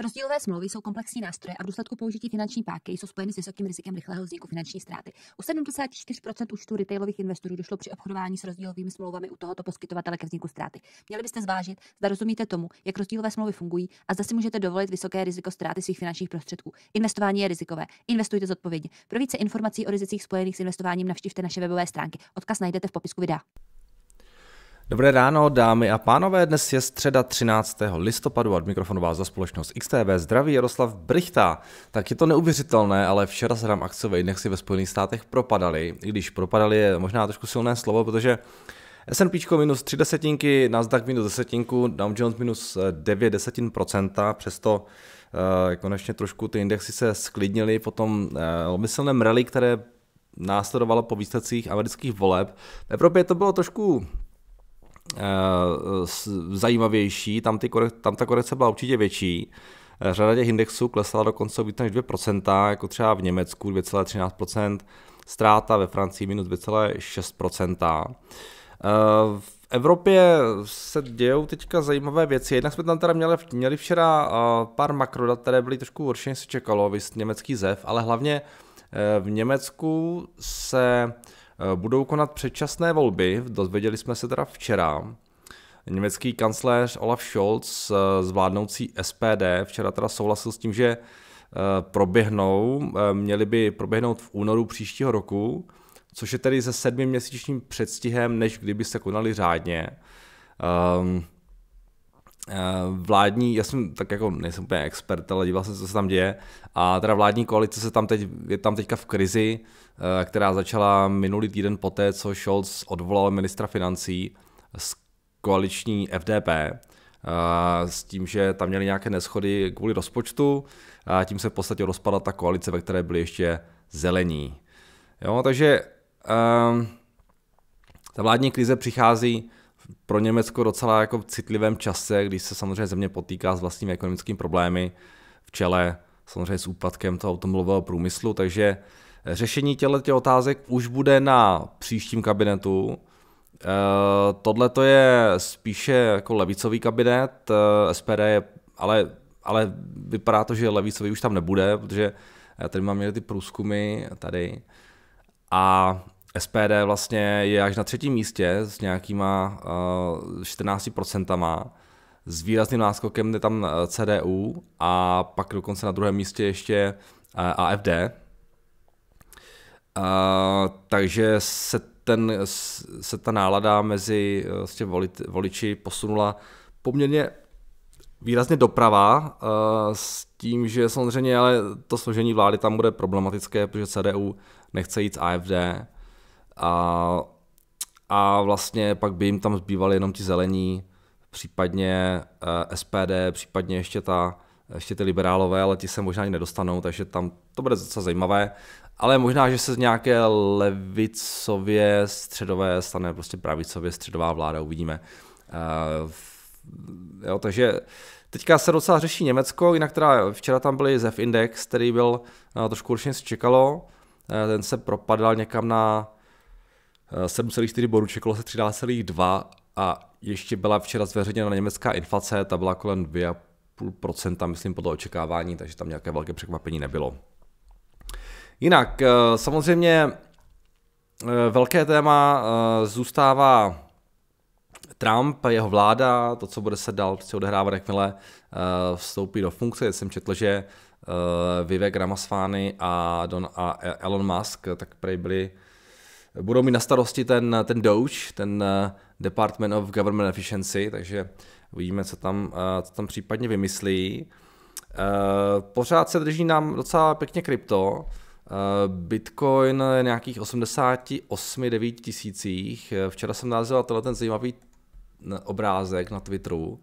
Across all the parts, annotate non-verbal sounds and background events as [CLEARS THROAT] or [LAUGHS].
Rozdílové smlouvy jsou komplexní nástroje a v důsledku použití finanční páky jsou spojeny s vysokým rizikem rychlého vzniku finanční ztráty. U 74% účtů retailových investorů došlo při obchodování s rozdílovými smlouvami u tohoto poskytovatele ke vzniku ztráty. Měli byste zvážit, zda rozumíte tomu, jak rozdílové smlouvy fungují a zda si můžete dovolit vysoké riziko ztráty svých finančních prostředků. Investování je rizikové. Investujte zodpovědně. Pro více informací o rizicích spojených s investováním navštivte naše webové stránky. Odkaz najdete v popisku videa. Dobré ráno, dámy a pánové, dnes je středa 13. listopadu a od mikrofonu vás za společnost XTB zdraví Jaroslav Brichta. Tak je to neuvěřitelné, ale včera se nám akciové indexy ve Spojených státech propadaly, i když propadaly je možná trošku silné slovo, protože S&P minus 3 desetinky, Nasdaq minus desetinku, Dow Jones minus 9 eh, desetin procenta, přesto eh, konečně trošku ty indexy se sklidnily po tom eh, omyslném rally, které následovalo po výsledcích amerických voleb. V Evropě to bylo trošku Eh, zajímavější, tam, ty, tam ta korekce byla určitě větší. Eh, řada těch indexů klesala dokonce o více než 2%, jako třeba v Německu 2,13%, ztráta ve Francii minus 2,6%. Eh, v Evropě se dějou teďka zajímavé věci. Jednak jsme tam teda měli, měli včera pár makrodat, které byly trošku horší, než se čekalo, vys německý ZEV, ale hlavně v Německu se Eh, budou konat předčasné volby, dozvěděli jsme se teda včera. Německý kancléř Olaf Scholz eh, z vládnoucí SPD včera teda souhlasil s tím, že eh, proběhnou, měly by proběhnout v únoru příštího roku, což je tedy se sedmiměsíčním předstihem, než kdyby se konaly řádně. Um, Eh, vládní, já jsem tak jako nejsem úplně expert, ale díval jsem, co se tam děje. A teda vládní koalice se tam teď, je tam teďka v krizi, eh, která začala minulý týden poté, co Scholz odvolal ministra financí z koaliční FDP eh, s tím, že tam měli nějaké neschody kvůli rozpočtu a tím se v podstatě rozpadla ta koalice, ve které byly ještě zelení. Jo, takže um, ta vládní krize přichází pro Německo docela jako citlivém čase, když se samozřejmě země potýká s vlastními ekonomickými problémy v čele, samozřejmě s úpadkem toho automobilového průmyslu, takže řešení těchto otázek už bude na příštím kabinetu. Eh, tohle to je spíše jako levicový kabinet, eh, SPD je, ale, ale vypadá to, že levicový už tam nebude, protože já eh, tady mám měli ty průzkumy tady a SPD vlastně je až na třetím místě s nějakýma 14 eh, 14% s výrazným náskokem je tam eh, CDU a pak dokonce na druhém místě ještě eh, AFD. takže se, ten, se ta nálada mezi vlastně voliči posunula poměrně výrazně doprava s tím, že samozřejmě ale to složení vlády tam bude problematické, protože CDU nechce jít s AFD a, a vlastně pak by jim tam zbývaly jenom ti zelení, případně eh, SPD, případně ještě ta ještě ty liberálové, ale ti se možná ani nedostanou, takže tam to bude docela zajímavé. Ale možná, že se z nějaké levicově středové stane prostě pravicově středová vláda, uvidíme. Uh, jo, takže teďka se docela řeší Německo, jinak teda včera tam byl ZEF Index, který byl uh, trošku určitě čekalo, uh, ten se propadal někam na 7,4 bodů, čekalo se 13,2 a ještě byla včera zveřejněna německá inflace, ta byla kolem 2,5%, myslím, podle očekávání, takže tam nějaké velké překvapení nebylo. Jinak, eh, samozřejmě eh, velké téma eh, zůstává Trump, jeho vláda, to, co bude se dál prostě odehrávat, jakmile vstoupí do funkce. Já jsem četl, že Vivek Ramasvány a, Don, a Elon Musk tak prej byli budou mít na starosti ten, ten DOGE, ten eh, Department of Government Efficiency, takže uvidíme, co tam, eh, co tam případně vymyslí. Eh, pořád se drží nám docela pěkně krypto. Bitcoin je nějakých 88-9 tisících. Včera jsem narazil tohle ten zajímavý obrázek na Twitteru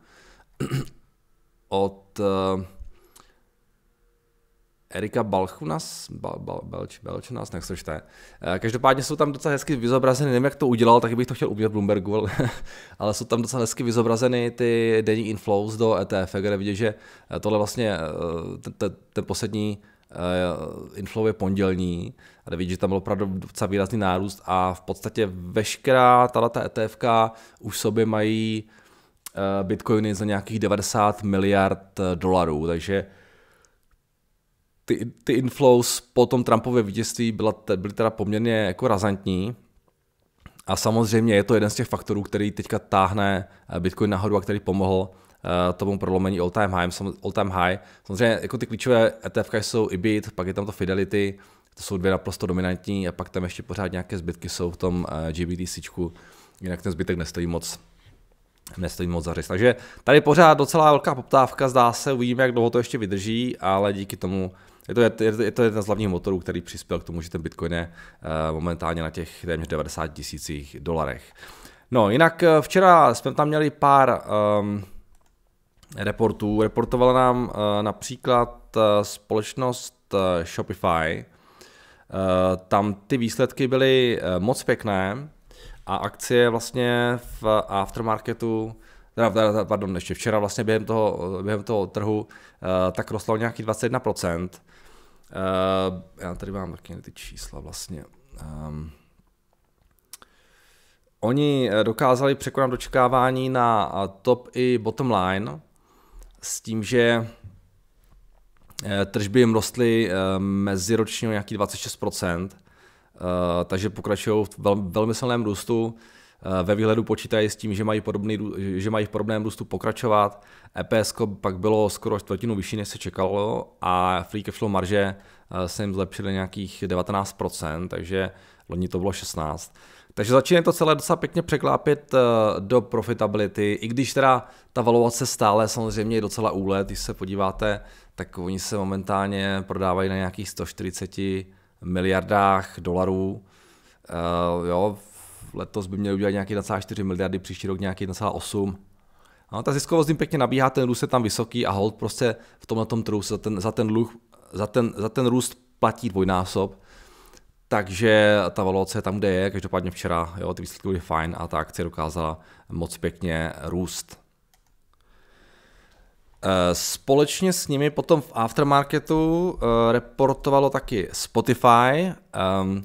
[CLEARS THROAT] od Erika Balchunas, Bal, Bal, Belč, Belčunas, tak se čte. Eh, každopádně jsou tam docela hezky vyzobrazeny, nevím, jak to udělal, tak bych to chtěl umět Bloombergu, ale, [LAUGHS] ale jsou tam docela hezky vyzobrazeny ty denní inflows do ETF, kde vidět, že eh, tohle vlastně, eh, ten poslední inflow je pondělní a vidíte, vidět, že tam byl opravdu docela výrazný nárůst a v podstatě veškerá tato ETF už sobě mají bitcoiny za nějakých 90 miliard dolarů, takže ty, ty inflows po tom Trumpově vítězství byla, byly teda poměrně jako razantní. A samozřejmě je to jeden z těch faktorů, který teďka táhne eh, Bitcoin nahoru a který pomohl eh, tomu prolomení all time high. All time high. Samozřejmě jako ty klíčové ETF jsou i bit, pak je tam to Fidelity, to jsou dvě naprosto dominantní a pak tam ještě pořád nějaké zbytky jsou v tom eh, GBTC, jinak ten zbytek nestojí moc nestojí moc za Takže tady pořád docela velká poptávka, zdá se, uvidíme, jak dlouho to ještě vydrží, ale díky tomu je to, je, je to jeden z hlavních motorů, který přispěl k tomu, že ten Bitcoin je eh, momentálně na těch téměř 90 tisících dolarech. No, jinak eh, včera jsme tam měli pár um, reportů. Reportovala nám uh, například uh, společnost uh, Shopify. Uh, tam ty výsledky byly uh, moc pěkné a akcie vlastně v aftermarketu teda, pardon, ještě včera vlastně během toho, během toho trhu, tak rostlo nějaký 21%. Uh, já tady mám taky ty čísla vlastně. Um, oni eh, dokázali překonat očekávání na eh, top i bottom line s tím, že tržby jim rostly meziročně o nějaký 26%, takže pokračují v velmi silném růstu. Eh, ve výhledu počítají s tím, že mají, podobný, že mají v podobném růstu pokračovat. EPS pak bylo skoro čtvrtinu vyšší, než se čekalo a free cash flow marže eh, se jim zlepšily nějakých 19%, takže loni to bylo 16%. Takže začíná to celé docela pěkně překlápit eh, do profitability, i když teda ta valuace stále samozřejmě je docela úlet, když se podíváte, tak oni se momentálně prodávají na nějakých 140 miliardách dolarů. Uh, jo, letos by měli udělat nějaký 24 miliardy, příští rok nějaký 1,8. No, ta ziskovost jim pěkně nabíhá, ten růst je tam vysoký a hold prostě v tomhle tom trhu za ten, za, ten luch, za, ten, za ten růst platí dvojnásob, takže ta valuace je tam, kde je, každopádně včera, jo, ty výsledky byly fajn a ta akce dokázala moc pěkně růst. Eh, společně s nimi potom v aftermarketu eh, reportovalo taky Spotify. Ehm,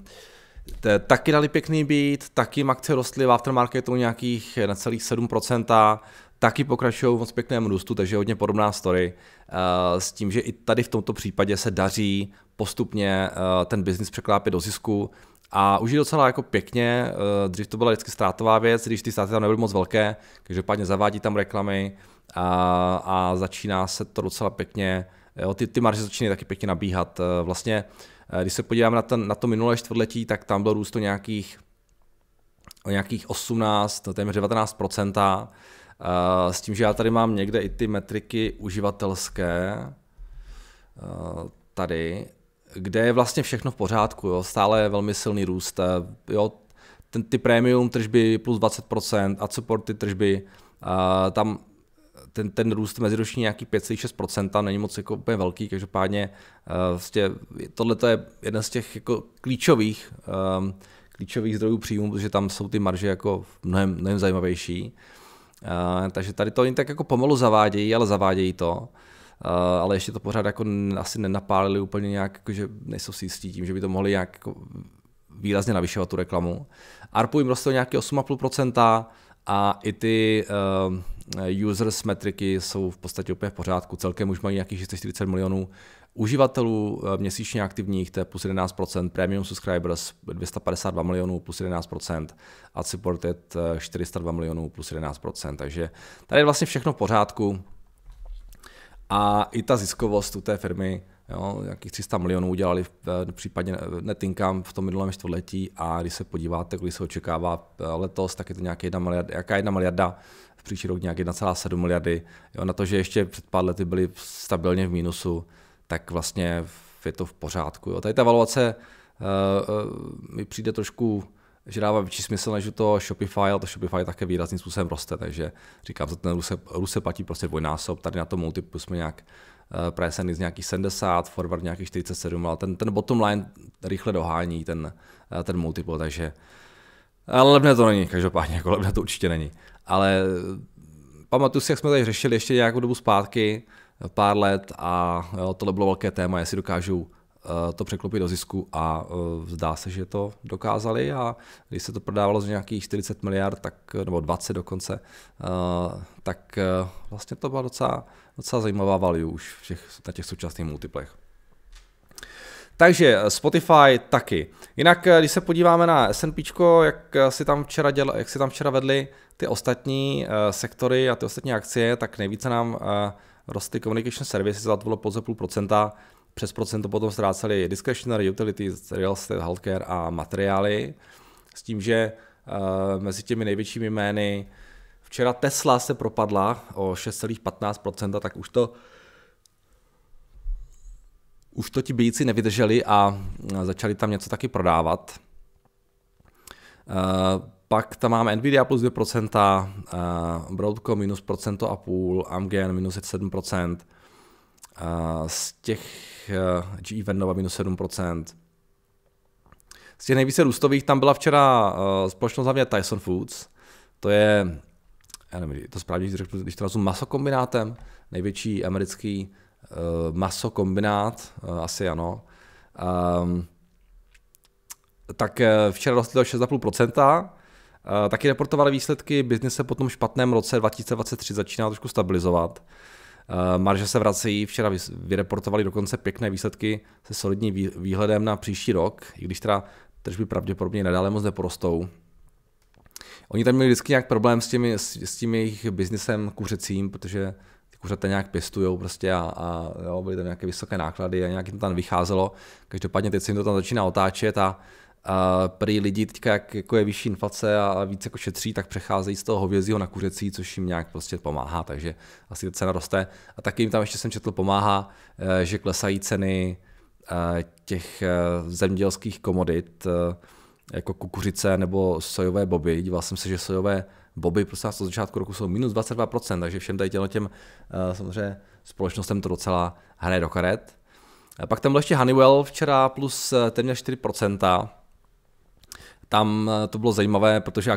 Taky dali pěkný být, taky akce rostly v aftermarketu nějakých necelých 7%, taky pokračují v moc pěkném růstu, takže hodně podobná story. Eh, s tím, že i tady v tomto případě se daří postupně eh, ten biznis překlápět do zisku, a už je docela jako pěkně, eh, dřív to byla vždycky ztrátová věc, když ty ztráty tam nebyly moc velké, každopádně zavádí tam reklamy a, a začíná se to docela pěkně, jo, ty, ty marže začínají taky pěkně nabíhat. Vlastně Eh, když se podívám na, ten, na to minulé čtvrtletí, tak tam byl růst to nějakých, o nějakých 18, téměř 19 eh, s tím, že já tady mám někde i ty metriky uživatelské, eh, tady, kde je vlastně všechno v pořádku, jo? stále je velmi silný růst, jo? Ten, ty premium tržby plus 20% a supporty tržby, tam ten, ten růst meziroční nějaký 5-6% není moc jako úplně velký, každopádně eh, vlastně tohle je jeden z těch jako klíčových, ehm, klíčových zdrojů příjmu, protože tam jsou ty marže jako mnohem, mnohem zajímavější. Eh, takže tady to oni tak jako pomalu zavádějí, ale zavádějí to. Uh, ale ještě to pořád jako asi nenapálili úplně nějak, jako že nejsou si jistí tím, že by to mohli nějak jako výrazně navyšovat tu reklamu. ARPU jim rostlo nějaké 8,5% a i ty uh, Eh, users metriky jsou v podstatě úplně v pořádku. Celkem už mají nějakých 640 milionů uživatelů eh, měsíčně aktivních, to je plus 11%, premium subscribers 252 milionů plus 11%, ad supported 402 eh, milionů plus 11%, takže tady je vlastně všechno v pořádku. A i ta ziskovost u té firmy, jo, nějakých 300 milionů udělali v, případně netinkám v tom minulém čtvrtletí a když se podíváte, když se očekává letos, tak je to nějaká jedna miliarda, jaká jedna miliarda příští rok nějak 1,7 miliardy. Jo, na to, že ještě před pár lety byly stabilně v mínusu, tak vlastně je to v pořádku. Jo. Tady ta valuace uh, uh, mi přijde trošku že dává větší smysl než to Shopify, ale to Shopify také výrazným způsobem roste, takže říkám, že ten růst se, platí prostě dvojnásob, tady na tom multiplu jsme nějak uh, price z nějakých 70, forward nějakých 47, ale ten, ten bottom line rychle dohání ten, uh, ten multiple, takže uh, ale levné to není, každopádně, jako levné to určitě není. Ale pamatuju si, jak jsme tady řešili ještě nějakou dobu zpátky, pár let a jo, tohle bylo velké téma, jestli dokážu uh, to překlopit do zisku a uh, zdá se, že to dokázali a když se to prodávalo za nějakých 40 miliard, tak, nebo 20 dokonce, uh, tak vlastně to byla docela, docela zajímavá value už v těch, na těch současných multiplech. Takže Spotify taky. Jinak, eh, když se podíváme na S&P, jak eh, si tam včera, jak si tam včera vedli ty ostatní eh, sektory a ty ostatní akcie, tak nejvíce nám rostly communication services, za to bylo pouze půl procenta, přes procento potom ztráceli discretionary utilities, real estate, healthcare a materiály, s tím, že mezi těmi největšími jmény včera Tesla se propadla o 6,15%, tak už to už to ti bíjíci nevydrželi a začali tam něco taky prodávat. E, pak tam máme Nvidia plus 2%, e, Broadcom minus procento a půl, Amgen minus 7%, e, z těch GE Vendova minus 7%. Z těch nejvíce růstových tam byla včera společnost hlavně Tyson Foods, to je, já nevím, to správně když to nazvu masokombinátem, největší americký Eh, maso kombinát, eh, asi ano. Um, tak eh, včera rostly o 6,5%. Taky reportovali výsledky, biznis se po tom špatném roce 2023 začíná trošku stabilizovat. Marže se vrací, včera vyreportovali dokonce pěkné výsledky se solidním výhledem na příští rok, i když teda tržby pravděpodobně nadále moc neporostou. Oni tam měli vždycky nějak problém s, těmi, s, s tím jejich biznesem kuřecím, protože ty kuřata nějak pěstují prostě a, a jo, byly tam nějaké vysoké náklady a nějak jim to tam vycházelo. Každopádně teď se jim to tam začíná otáčet a, a prý lidi teďka, jak jako je vyšší inflace a víc jako šetří, tak přecházejí z toho hovězího na kuřecí, což jim nějak prostě pomáhá, takže asi ta cena roste. A taky jim tam ještě jsem četl pomáhá, e, že klesají ceny e, těch e, zemědělských komodit, jako kukuřice nebo sojové boby. Díval jsem se, že sojové boby prostě od začátku roku jsou minus 22%, takže všem tady těm, eh, samozřejmě společnostem to docela hraje do karet. A pak tam byl ještě Honeywell včera plus eh, téměř 4%. Tam eh, to bylo zajímavé, protože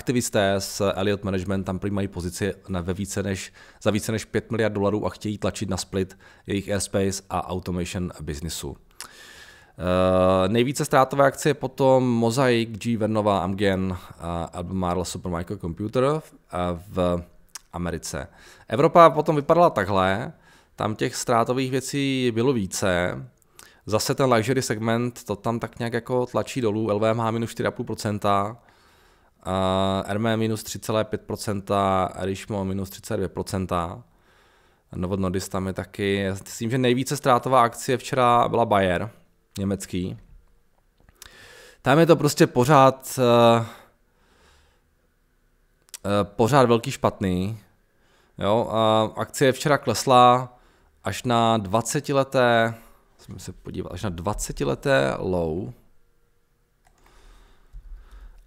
aktivisté z Elliot Management tam mají pozici na, ve více než, za více než 5 miliard dolarů a chtějí tlačit na split jejich airspace a automation biznisu. Eh, nejvíce ztrátové akce je potom Mosaic, G. Vernova, Amgen a Albemarle Supermicro Computer eh, v Americe. Evropa potom vypadala takhle, tam těch ztrátových věcí bylo více, zase ten luxury segment, to tam tak nějak jako tlačí dolů, LVMH minus 4,5%, uh, RME minus 3,5%, Rishmo minus 32%, Novo Nordis tam je taky, myslím, že nejvíce ztrátová akcie včera byla Bayer, německý. Tam je to prostě pořád eh, eh, pořád velký špatný. Jo, a akcie včera klesla až na 20 leté, jsem se podíval, až na 20 leté low.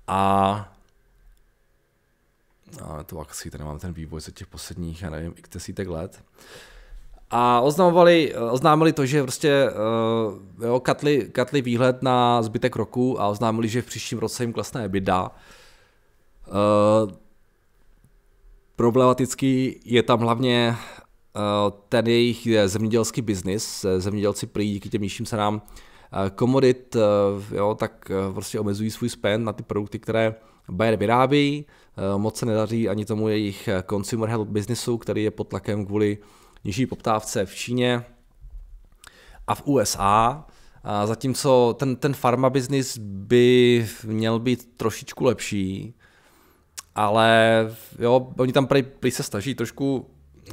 A no, to akcí, tady mám ten vývoj za těch posledních, já nevím, x desítek let. A oznámili, oznámili to, že prostě uh, jo, katli, katli výhled na zbytek roku a oznámili, že v příštím roce jim klesne EBITDA. Uh, problematický je tam hlavně uh, ten jejich zemědělský biznis. Zemědělci prý díky těm nižším nám komodit, uh, jo, tak prostě omezují svůj spend na ty produkty, které Bayer vyrábí. Moc se nedaří ani tomu jejich consumer health businessu, který je pod tlakem kvůli uh, nižší poptávce v Číně a v USA. A zatímco ten, ten pharma business by měl být trošičku lepší, ale jo, oni tam prý, prý se snaží trošku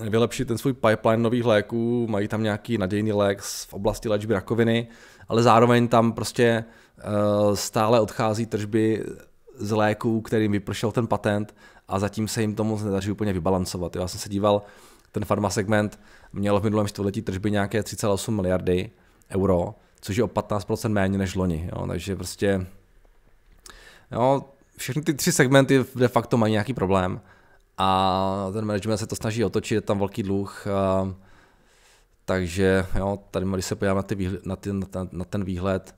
vylepšit ten svůj pipeline nových léků, mají tam nějaký nadějný lék v oblasti léčby rakoviny, ale zároveň tam prostě uh, stále odchází tržby z léků, kterým vypršel ten patent a zatím se jim to moc nedaří úplně vybalancovat. Já jsem se díval ten farma segment měl v minulém čtvrtletí tržby nějaké 3,8 miliardy euro, což je o 15% méně než loni. Jo. Takže prostě jo, všechny ty tři segmenty de facto mají nějaký problém a ten management se to snaží otočit, je tam velký dluh, a, takže jo, tady když se podíváme na, ty na, ty, na, na ten výhled,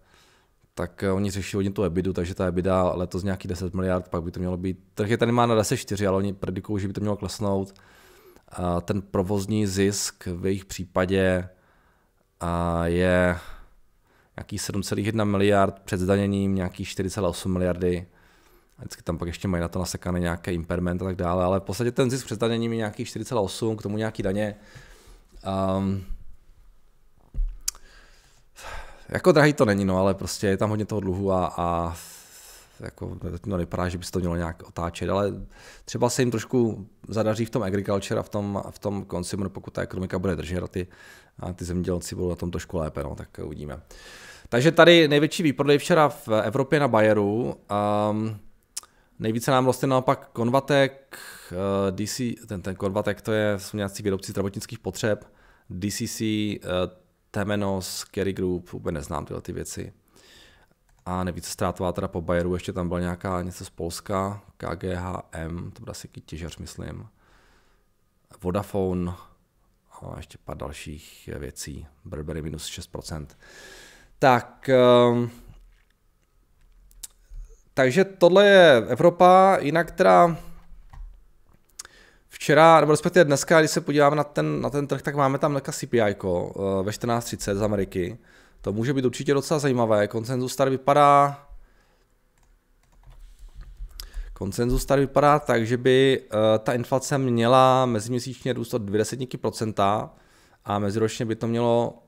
tak eh, oni řeší hodně tu EBIDu, takže ta EBIDA letos nějaký 10 miliard, pak by to mělo být, trh je tady má na 10,4, ale oni predikují, že by to mělo klesnout ten provozní zisk v jejich případě je nějaký 7,1 miliard před zdaněním, nějaký 4,8 miliardy. vždycky tam pak ještě mají na to nasekané nějaké impairment a tak dále, ale v podstatě ten zisk před zdaněním je nějaký 4,8, k tomu nějaký daně. Um, jako drahý to není, no, ale prostě je tam hodně toho dluhu a, a jako, no vypadá, že by se to mělo nějak otáčet, ale třeba se jim trošku zadaří v tom agriculture a v tom, v tom consumer, pokud ta ekonomika bude držet a ty, a ty zemědělci budou na tom trošku lépe, no, tak uvidíme. Takže tady největší výprodej včera v Evropě na Bayeru. Um, nejvíce nám rostly naopak konvatek, uh, eh, DC, ten, ten konvatek to je nějaký výrobci zdravotnických potřeb, DCC, uh, eh, Temenos, Kerry Group, vůbec neznám tyhle ty věci a nevíc ztrátová teda po Bayeru, ještě tam byla nějaká něco z Polska, KGHM, to byl asi těžař, myslím, Vodafone a ještě pár dalších věcí, Burberry minus 6%. Tak, ehm, takže tohle je Evropa, jinak teda Včera, nebo respektive dneska, když se podíváme na ten, na ten trh, tak máme tam dneska CPI eh, ve 14.30 z Ameriky. To může být určitě docela zajímavé. Konsenzus tady vypadá... Konsenzus tady vypadá tak, že by eh, ta inflace měla meziměsíčně růst o 0,2% a meziročně by to mělo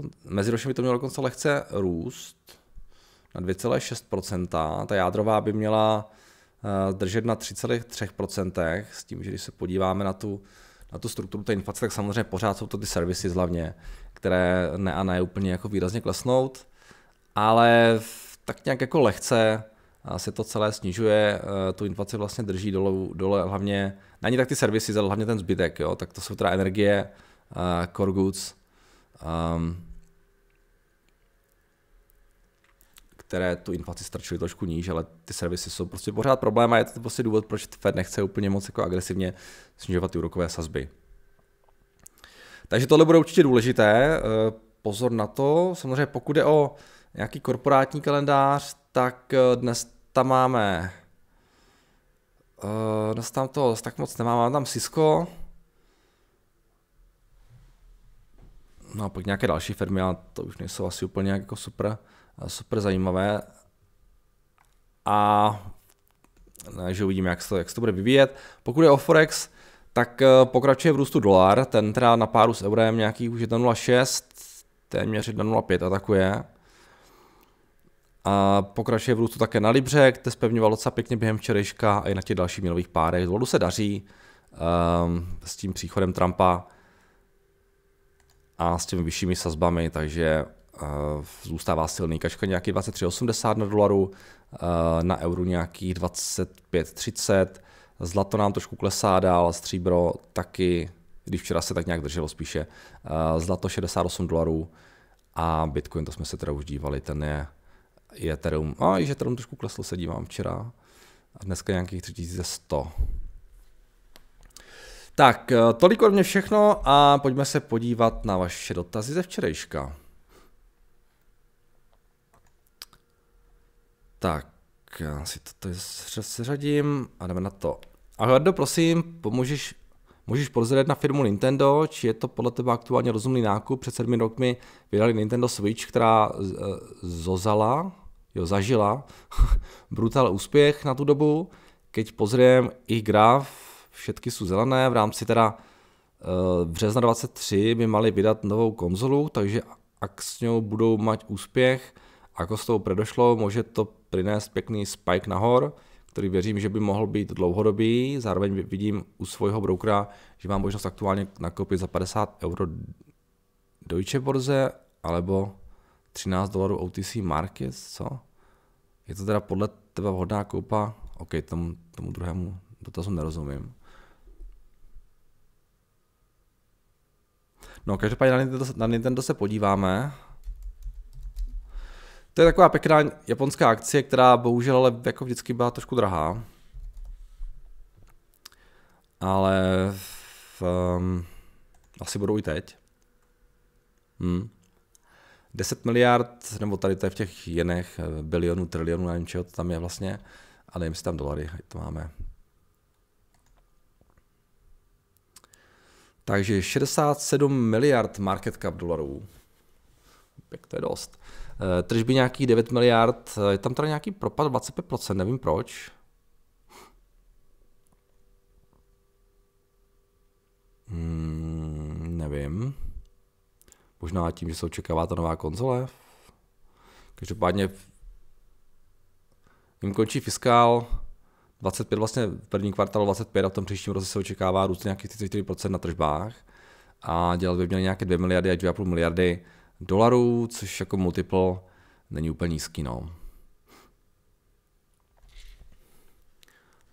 uh, meziročně by to mělo dokonce lehce růst na 2,6%. Ta jádrová by měla uh, držet na 3,3% s tím, že když se podíváme na tu, na tu strukturu té inflace, tak samozřejmě pořád jsou to ty servisy hlavně, které ne a ne úplně jako výrazně klesnout, ale tak nějak jako lehce se to celé snižuje, eh, tu inflaci vlastně drží dolů, dole hlavně, není tak ty servisy, ale hlavně ten zbytek, jo, tak to jsou teda energie, eh, core goods, um, které tu inflaci strčily trošku níž, ale ty servisy jsou prostě pořád problém a je to prostě důvod, proč Fed nechce úplně moc jako agresivně snižovat ty úrokové sazby. Takže tohle bude určitě důležité. Eh, pozor na to. Samozřejmě pokud je o nějaký korporátní kalendář, tak eh, dnes tam máme eh, dnes tam to tak moc nemám, mám tam Cisco. No a pak nějaké další firmy, ale to už nejsou asi úplně jako super, super zajímavé. A takže uvidíme, jak se to, jak se to bude vyvíjet. Pokud je o Forex, tak eh, pokračuje v růstu dolar, ten teda na páru s eurem nějaký už 1,06, téměř 1,05 atakuje. A pokračuje v růstu také na Libře, kde zpevňoval docela pěkně během včerejška a i na těch dalších měnových párech. Zvolu se daří um, s tím příchodem Trumpa a s těmi vyššími sazbami, takže uh, zůstává silný kačka nějaký 23,80 na dolaru, uh, na euru nějakých 25,30 Zlato nám trošku klesá dál, stříbro taky, když včera se tak nějak drželo spíše. Eh, zlato 68 dolarů a Bitcoin, to jsme se teda už dívali, ten je, je Ethereum. A i že Ethereum trošku klesl, se dívám včera. A dneska nějakých 3100. Tak, eh, tolik od mě všechno a pojďme se podívat na vaše dotazy ze včerejška. Tak, tak já si to tady seřadím a jdeme na to. A Hlardo, prosím, pomůžeš Můžeš pozorovat na firmu Nintendo, či je to podle tebe aktuálně rozumný nákup? Před sedmi rokmi vydali Nintendo Switch, která eh, zozala, jo, zažila [LAUGHS] brutál úspěch na tu dobu. Keď pozriem i graf, všetky jsou zelené, v rámci teda eh, března 23 by mali vydat novou konzolu, takže ak s ňou budou mať úspěch, ako s tou predošlo, může to prinést pěkný spike nahor, který věřím, že by mohl být dlouhodobý. Zároveň vidím u svého brokera, že mám možnost aktuálně nakoupit za 50 euro Deutsche Borze alebo 13 dolarů OTC Markets, co? Je to teda podle tebe vhodná koupa? OK, tomu, tomu druhému dotazu nerozumím. No, každopádně na Nintendo, na Nintendo se podíváme. To je taková pěkná japonská akcie, která bohužel ale jako vždycky byla trošku drahá. Ale v, um, asi budou i teď. Hmm. 10 miliard, nebo tady to je v těch jenech, eh, bilionů, trilionů, nevím čeho to tam je vlastně. A nevím, jestli tam dolary, ať to máme. Takže 67 miliard market cap dolarů. Pěk, to je dost. Eh, tržby nějakých 9 miliard, eh, je tam teda nějaký propad 25%, nevím proč. Hmm, nevím. Možná tím, že se očekává ta nová konzole. Každopádně jim končí fiskál 25, vlastně v první kvartálu 25 a v tom příštím roce se očekává růst nějakých 34% na tržbách a dělat by měli nějaké 2 miliardy až 2,5 miliardy dolarů, což jako multiple není úplně nízký. No.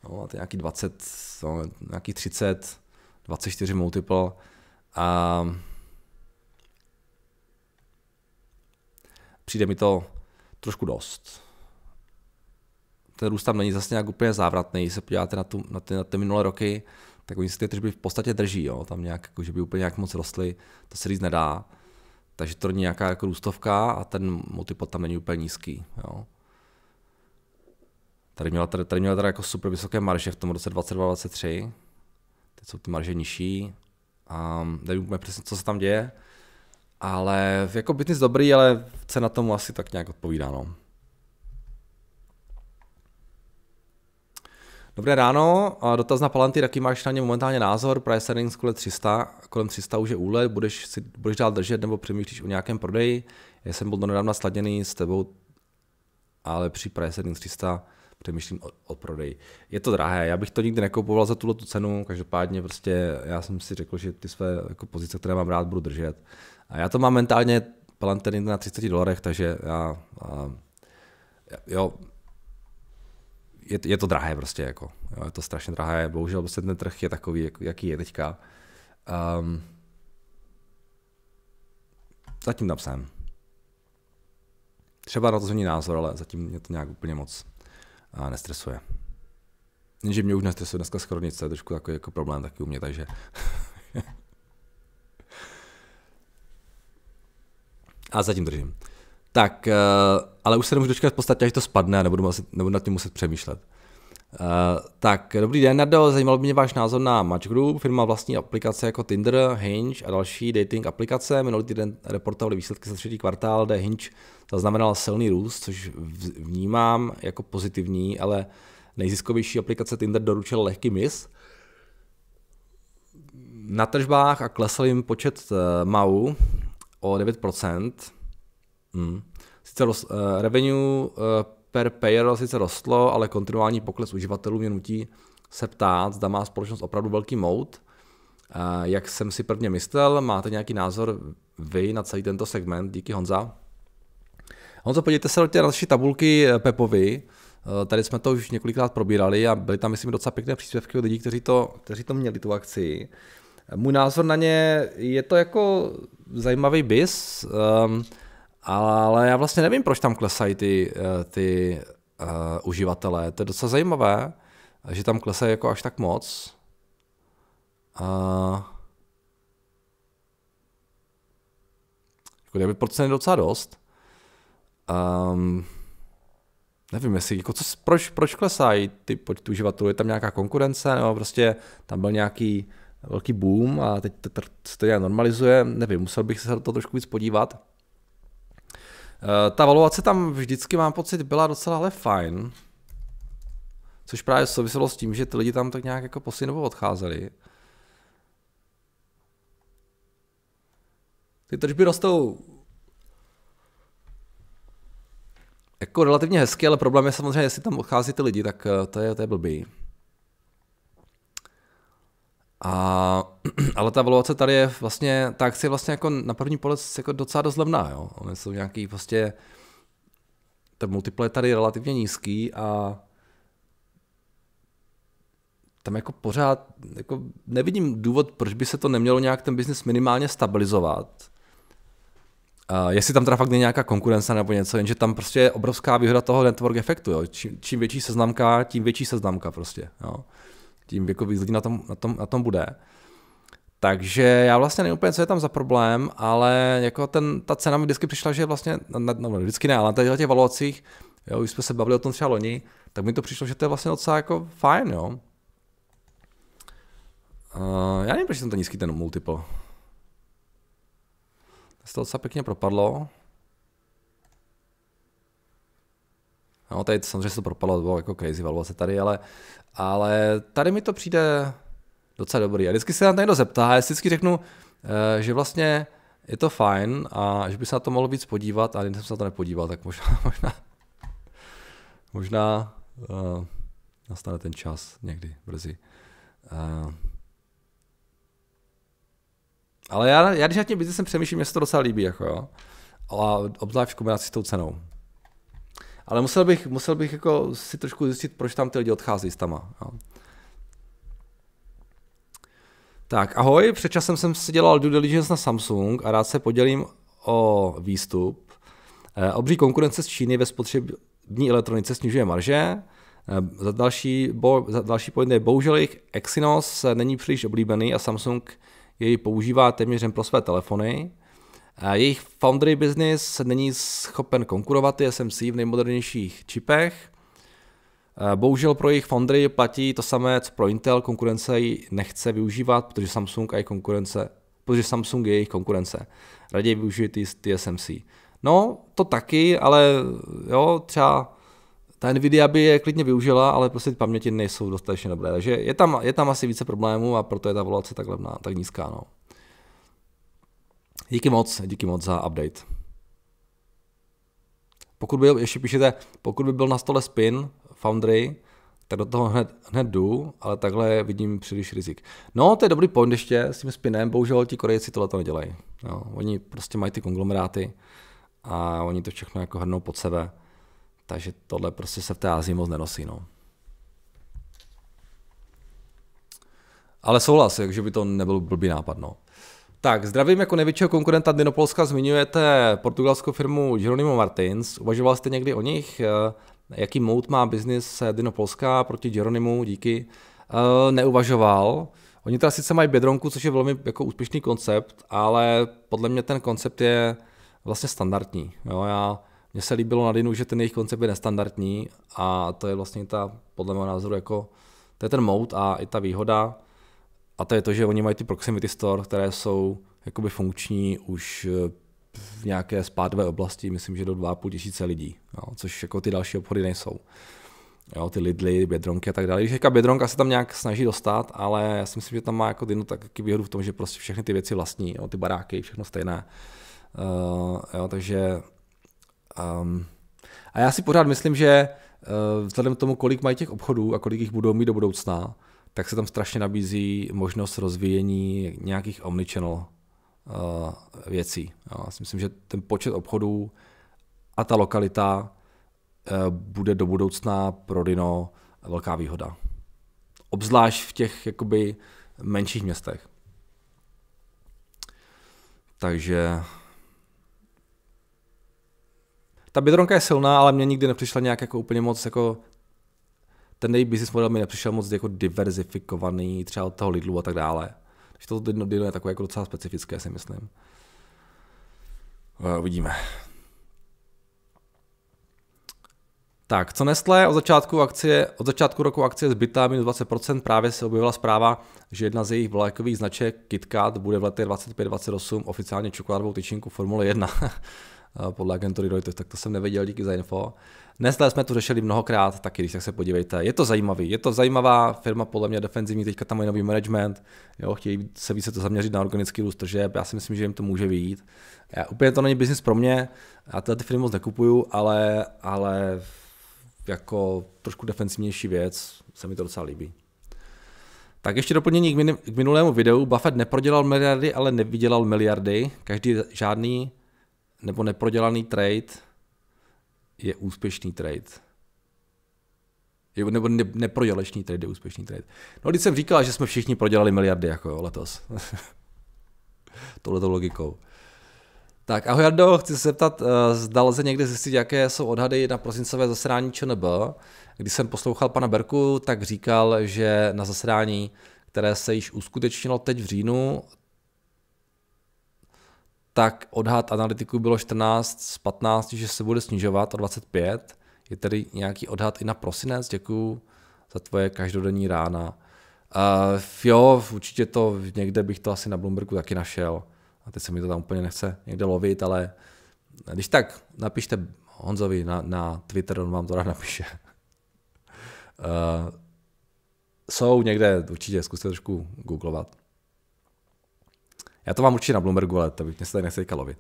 No, a to je nějaký 20, no, nějaký 30, 24 multiple. A přijde mi to trošku dost. Ten růst tam není zase nějak úplně závratný, když se podíváte na, tu, na, ty, na ty minulé roky, tak oni si ty tržby v podstatě drží, jo. tam nějak, jako, že by úplně nějak moc rostly, to se říct nedá. Takže to není nějaká jako růstovka a ten multipod tam není úplně nízký. Jo. Tady měla, tady, tady měla tady jako super vysoké marže v tom roce 22-23. Teď jsou ty marže nižší. A um, nevím úplně přesně, co se tam děje. Ale jako business dobrý, ale cena tomu asi tak nějak odpovídá. No. Dobré ráno, dotaz na Palantir, jaký máš na ně momentálně názor, price earnings kolem 300, kolem 300 už je úlet, budeš, si, budeš dál držet nebo přemýšlíš o nějakém prodeji? Já jsem byl donedávna sladěný s tebou, ale při price earnings 300 přemýšlím o, o prodeji. Je to drahé, já bych to nikdy nekoupoval za tuto tu cenu, každopádně prostě já jsem si řekl, že ty své jako pozice, které mám rád, budu držet. A já to mám mentálně Palantir na 30 dolarech, takže já, a, jo, je, je to drahé prostě, jako, jo, je to strašně drahé, bohužel prostě ten trh je takový, jaký je teďka. Um, zatím tam jsem. Třeba na to zvoní názor, ale zatím mě to nějak úplně moc uh, nestresuje. Jenže mě už nestresuje dneska skoro nic, to je trošku takový jako problém taky u mě, takže... [LAUGHS] A zatím držím tak, eh, ale už se nemůžu dočkat v podstatě, až to spadne a nebudu, asi, nebudu nad tím muset přemýšlet. Uh, tak, dobrý den, Nado, zajímal by mě váš názor na Match Group, firma vlastní aplikace jako Tinder, Hinge a další dating aplikace. Minulý týden reportovali výsledky za třetí kvartál, kde Hinge zaznamenal silný růst, což vnímám jako pozitivní, ale nejziskovější aplikace Tinder doručila lehký mis. Na tržbách a klesl jim počet uh, MAU o 9%, Hmm. Sice roz, uh, revenue uh, per payer sice rostlo, ale kontinuální pokles uživatelů mě nutí se ptát, zda má společnost opravdu velký mout. Uh, jak jsem si prvně myslel, máte nějaký názor vy na celý tento segment? Díky Honza. Honzo, podívejte se do té naší tabulky Pepovi. Tady jsme to už několikrát probírali a byly tam, myslím, docela pěkné příspěvky od lidí, kteří to, kteří to měli, tu akci. Můj názor na ně je to jako zajímavý bis. Um, ale já vlastně nevím, proč tam klesají ty, eh, ty uh, uživatelé. To je docela zajímavé, že tam klesají jako až tak moc. Uh, jako 9% je docela dost. Um, nevím, jestli, jako co, proč, proč klesají ty počty uživatelů, je tam nějaká konkurence, nebo prostě tam byl nějaký velký boom a teď to, to, to normalizuje, nevím, musel bych se do toho trošku víc podívat. Eh, ta valuace tam vždycky, mám pocit, byla docela ale fajn. Což právě souviselo s tím, že ty lidi tam tak nějak jako posynovo odcházeli. Ty tržby rostou jako relativně hezky, ale problém je samozřejmě, jestli tam odchází ty lidi, tak eh, to je, to je blbý. A, [CLEARS THROAT] ale ta valuace tady je vlastně, ta akcie je vlastně jako na první pohled jako docela dost levná, jo. Oni jsou nějaký prostě, ten multiple je tady relativně nízký a tam jako pořád jako nevidím důvod, proč by se to nemělo nějak ten biznis minimálně stabilizovat. A jestli tam teda fakt není nějaká konkurence nebo něco, jenže tam prostě je obrovská výhoda toho network efektu. Jo. Čím, čím větší seznamka, tím větší seznamka prostě. Jo tím věkových lidí na tom, na tom, na tom bude. Takže já vlastně nevím úplně, co je tam za problém, ale jako ten, ta cena mi vždycky přišla, že vlastně, no, no vždycky ne, ale na těch, těch valuacích, jo, už jsme se bavili o tom třeba loni, tak mi to přišlo, že to je vlastně docela jako fajn, jo. Uh, já nevím, proč jsem ten nízký ten multiple. To se to docela pěkně propadlo. No, tady samozřejmě se to propadlo, to bylo jako crazy valuace tady, ale ale tady mi to přijde docela dobrý. A vždycky se na to někdo zeptá, já vždycky řeknu, eh, že vlastně je to fajn a že by se na to mohlo víc podívat, ale jsem se na to nepodíval, tak možná, [LAUGHS] možná, možná uh, nastane ten čas někdy brzy. Uh, ale já, já když na tím jsem přemýšlím, mě se to docela líbí, jako jo. A obzvlášť v kombinaci s tou cenou. Ale musel bych, musel bych jako si trošku zjistit, proč tam ty lidi odchází s tama. Jo. Tak, ahoj, před časem jsem si dělal due diligence na Samsung a rád se podělím o výstup. Eh, obří konkurence z Číny ve spotřební elektronice snižuje marže. Eh, za další, bo, za další point je, bohužel jejich Exynos není příliš oblíbený a Samsung jej používá téměř pro své telefony. Jejich foundry business není schopen konkurovat SMC v nejmodernějších čipech. Bohužel pro jejich foundry platí to samé, co pro Intel. Konkurence ji nechce využívat, protože Samsung a jejich konkurence, protože Samsung je jejich konkurence. Raději využije ty, ty SMC. No, to taky, ale jo, třeba ta Nvidia by je klidně využila, ale prostě ty paměti nejsou dostatečně dobré. Takže je tam, je tam asi více problémů a proto je ta volace tak levná, tak nízká. No. Díky moc, díky moc za update. Pokud by, ještě píšete, pokud by byl na stole spin, Foundry, tak do toho hned, hned jdu, ale takhle vidím příliš rizik. No, to je dobrý point ještě s tím spinem, bohužel ti Korejci tohle to nedělají. No, oni prostě mají ty konglomeráty a oni to všechno jako hrnou pod sebe, takže tohle prostě se v té Azii moc nenosí. No. Ale souhlas, že by to nebyl blbý nápad. No. Tak, zdravím jako největšího konkurenta Dynopolska zmiňujete portugalskou firmu Jeronimo Martins. Uvažoval jste někdy o nich? Eh, jaký mout má biznis Dynopolska proti Jeronimu? díky? Eh, neuvažoval. Oni teda sice mají Bědronku, což je velmi jako úspěšný koncept, ale podle mě ten koncept je vlastně standardní. Jo, já, mně se líbilo na Dinu, že ten jejich koncept je nestandardní a to je vlastně ta, podle mého názoru, jako, to je ten mout a i ta výhoda. A to je to, že oni mají ty proximity store, které jsou jakoby funkční už eh, v nějaké spádové oblasti, myslím, že do 2,5 tisíce lidí, jo, což jako ty další obchody nejsou. Jo, ty Lidly, Bědronky a tak dále. Když Bědronka se tam nějak snaží dostat, ale já si myslím, že tam má jako jednu taky výhodu v tom, že prostě všechny ty věci vlastní, jo, ty baráky, všechno stejné. Uh, jo, takže um, a já si pořád myslím, že uh, vzhledem k tomu, kolik mají těch obchodů a kolik jich budou mít do budoucna, tak se tam strašně nabízí možnost rozvíjení nějakých omnichannel eh, věcí. Já si myslím, že ten počet obchodů a ta lokalita eh, bude do budoucna pro Dino velká výhoda. Obzvlášť v těch jakoby menších městech. Takže ta bydronka je silná, ale mě nikdy nepřišla nějak jako úplně moc jako ten její business model mi nepřišel moc jako diverzifikovaný, třeba od toho Lidlu a tak dále. Takže to Dino, Dino je takové jako docela specifické, si myslím. Eh, uvidíme. Tak, co Nestlé? Od začátku, akcie, od začátku roku akcie zbytá minus 20%. Právě se objevila zpráva, že jedna z jejich vlajkových značek KitKat bude v letech 25-28 oficiálně čokoládovou tyčinku Formule 1. [LAUGHS] Eh, podle agentury Reuters, tak to jsem nevěděl, díky za info. Dnes jsme to řešili mnohokrát, taky když tak se podívejte. Je to zajímavý, je to zajímavá firma, podle mě defenzivní, teďka tam mají nový management, jo, chtějí se více to zaměřit na organický růst tržeb, já si myslím, že jim to může vyjít. Já, úplně to není biznis pro mě, já tyhle ty firmy moc nekupuju, ale, ale jako trošku defenzivnější věc, se mi to docela líbí. Tak ještě doplnění k minulému videu. Buffett neprodělal miliardy, ale nevydělal miliardy. Každý žádný nebo neprodělaný trade je úspěšný trade. Je, nebo ne, neprodělečný trade je úspěšný trade. No když jsem říkal, že jsme všichni prodělali miliardy jako jo, letos. [LAUGHS] Touhletou logikou. Tak ahoj Jardo, chci se zeptat, eh, zda lze někde zjistit, jaké jsou odhady na prosincové zasedání ČNB. Když jsem poslouchal pana Berku, tak říkal, že na zasedání, které se již uskutečnilo teď v říjnu, tak odhad analytiků bylo 14 z 15, že se bude snižovat o 25. Je tedy nějaký odhad i na prosinec? Děkuju za tvoje každodenní rána. Uh, jo, určitě to někde bych to asi na Bloombergu taky našel. A teď se mi to tam úplně nechce někde lovit, ale když tak, napište Honzovi na, na Twitter, on vám to rád napíše. Uh, jsou někde, určitě, zkuste trošku googlovat. Já to mám určitě na Bloombergu, ale to bych mě se tady nechci lovit.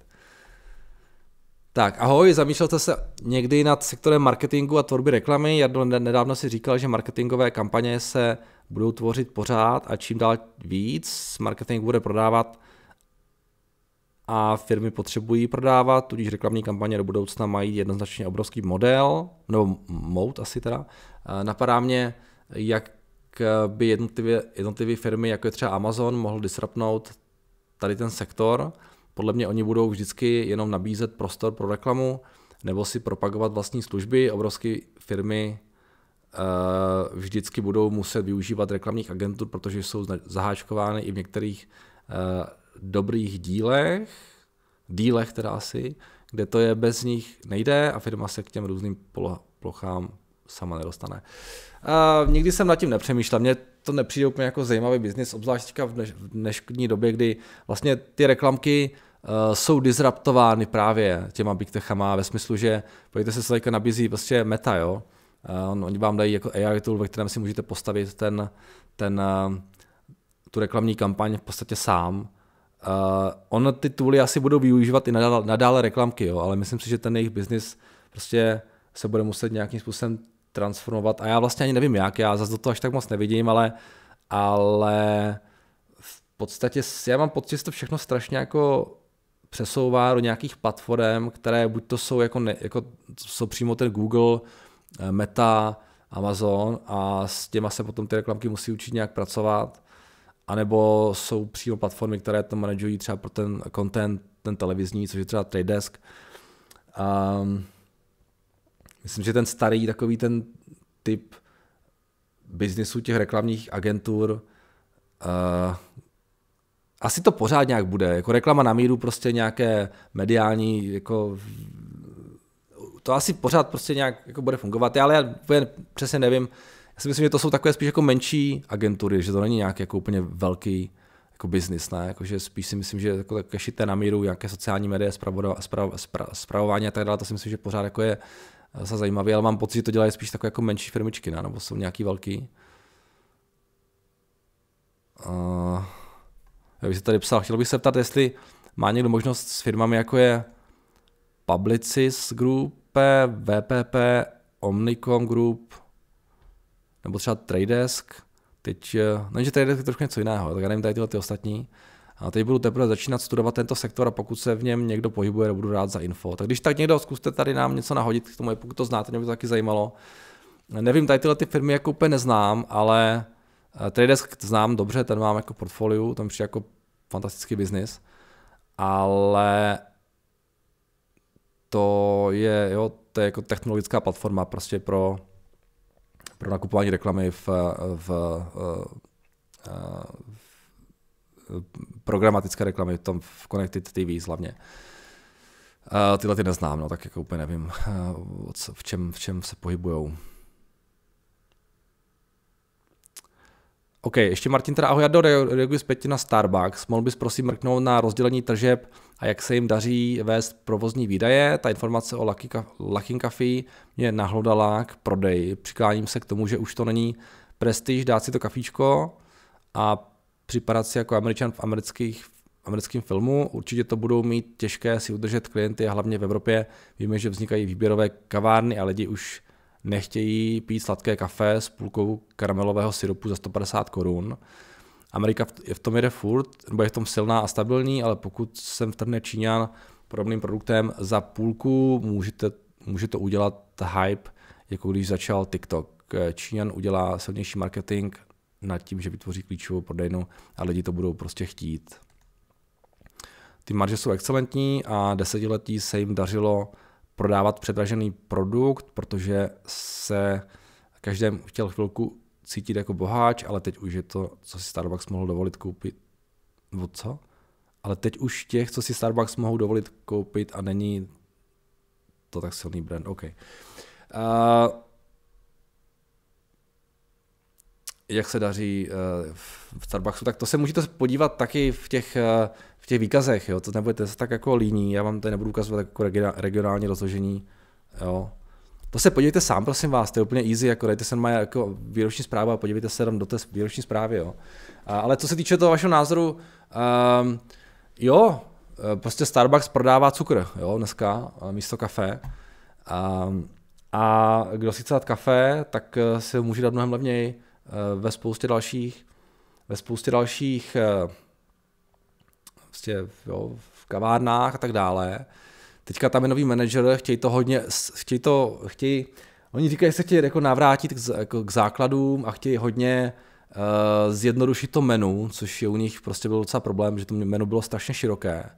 Tak, ahoj, zamýšlel jste se někdy nad sektorem marketingu a tvorby reklamy? Já nedávno si říkal, že marketingové kampaně se budou tvořit pořád a čím dál víc marketing bude prodávat a firmy potřebují prodávat, tudíž reklamní kampaně do budoucna mají jednoznačně obrovský model, nebo mode asi teda. E, napadá mě, jak by jednotlivé, firmy, jako je třeba Amazon, mohl disrupnout tady ten sektor. Podle mě oni budou vždycky jenom nabízet prostor pro reklamu nebo si propagovat vlastní služby. Obrovské firmy eh, vždycky budou muset využívat reklamních agentů, protože jsou zaháčkovány i v některých eh, dobrých dílech, dílech teda asi, kde to je bez nich nejde a firma se k těm různým plochám sama nedostane. Uh, nikdy jsem nad tím nepřemýšlel. Mě to nepřijde úplně jako zajímavý biznis, obzvlášť v, dneš, v dnešní době, kdy vlastně ty reklamky uh, jsou disruptovány právě těma big techama ve smyslu, že pojďte se, co teďka nabízí prostě meta, jo. Uh, oni vám dají jako AI tool, ve kterém si můžete postavit ten, ten, uh, tu reklamní kampaň v podstatě sám. Uh, on ty tooly asi budou využívat i nadále, nadále reklamky, jo, ale myslím si, že ten jejich biznis prostě se bude muset nějakým způsobem transformovat. A já vlastně ani nevím jak, já zase do toho až tak moc nevidím, ale, ale v podstatě já mám pocit, že to všechno strašně jako přesouvá do nějakých platform, které buď to jsou jako, ne, jako jsou přímo ten Google, eh, Meta, Amazon a s těma se potom ty reklamky musí učit nějak pracovat, anebo jsou přímo platformy, které to manažují třeba pro ten content, ten televizní, což je třeba Trade Desk. Um, Myslím, že ten starý takový ten typ biznisu těch reklamních agentur uh, asi to pořád nějak bude. Jako reklama na míru, prostě nějaké mediální, jako to asi pořád prostě nějak jako bude fungovat, já, ale já přesně nevím. Já si myslím, že to jsou takové spíš jako menší agentury, že to není nějaký jako úplně velký jako biznis, ne? Jako, že spíš si myslím, že jako kešité na míru, nějaké sociální média, spravování a tak dále, to si myslím, že pořád jako je zase zajímavý, ale mám pocit, že to dělají spíš takové jako menší firmičky, ne? nebo jsou nějaký velký. Uh, já bych se tady psal, chtěl bych se ptat, jestli má někdo možnost s firmami, jako je Publicis Group, VPP, Omnicom Group, nebo třeba Tradesk. Teď, eh, no, že Tradesk je trošku něco jiného, tak já nevím tady tyhle ty ostatní. A teď budu teprve začínat studovat tento sektor a pokud se v něm někdo pohybuje, budu rád za info. Tak když tak někdo zkuste tady nám něco nahodit k tomu, pokud to znáte, mě by to taky zajímalo. Nevím, tady tyhle ty firmy jako úplně neznám, ale eh, Tradesk znám dobře, ten mám jako portfolio, Tam přijde jako fantastický biznis, ale to je, jo, to je jako technologická platforma prostě pro, pro nakupování reklamy v, v, v, eh, eh, programatické reklamy, tam v Connected TV hlavně. A tyhle ty neznám, no, tak jako úplně nevím, eh, co, v, čem, v čem se pohybujou. OK, ještě Martin teda, ahoj, já reaguji zpět na Starbucks. Mohl bys prosím mrknout na rozdělení tržeb a jak se jim daří vést provozní výdaje? Ta informace o Lucky, Lucky Coffee mě nahlodala k prodeji. Přikláním se k tomu, že už to není prestiž dát si to kafíčko a připadat si jako američan v amerických v americkém filmu. Určitě to budou mít těžké si udržet klienty a hlavně v Evropě víme, že vznikají výběrové kavárny a lidi už nechtějí pít sladké kafe s půlkou karamelového syrupu za 150 korun. Amerika je v tom jede furt, nebo je v tom silná a stabilní, ale pokud jsem trhne Číňan podobným produktem za půlku, můžete, může to udělat hype, jako když začal TikTok. Číňan udělá silnější marketing, nad tím, že vytvoří klíčovou prodejnu a lidi to budou prostě chtít. Ty marže jsou excelentní a desetiletí se jim dařilo prodávat předražený produkt, protože se každém chtěl chvilku cítit jako boháč, ale teď už je to, co si Starbucks mohl dovolit koupit. O co? Ale teď už těch, co si Starbucks mohou dovolit koupit a není to tak silný brand. OK. Uh, jak se daří eh, v Starbucksu, tak to se můžete podívat taky v těch, eh, v těch výkazech, jo? to nebudete se tak jako líní, já vám tady nebudu ukazovat jako regionální rozložení, jo. To se podívejte sám, prosím vás, to je úplně easy, jako dejte se má jako výroční zprávu a podívejte se tam do té výroční zprávy, jo. ale co se týče toho vašeho názoru, um, jo, eh, prostě Starbucks prodává cukr, jo, dneska, místo kafe. Um, a kdo si chce dát kafe, tak si ho může dát mnohem levněji ve spoustě dalších, ve spoustě dalších vlastně, jo, v kavárnách a tak dále. Teďka tam je nový manažer, chtějí to hodně, chtějí to, chtějí, oni říkají, že se chtějí jako navrátit k, jako k základům a chtějí hodně uh, zjednodušit to menu, což je u nich prostě byl docela problém, že to menu bylo strašně široké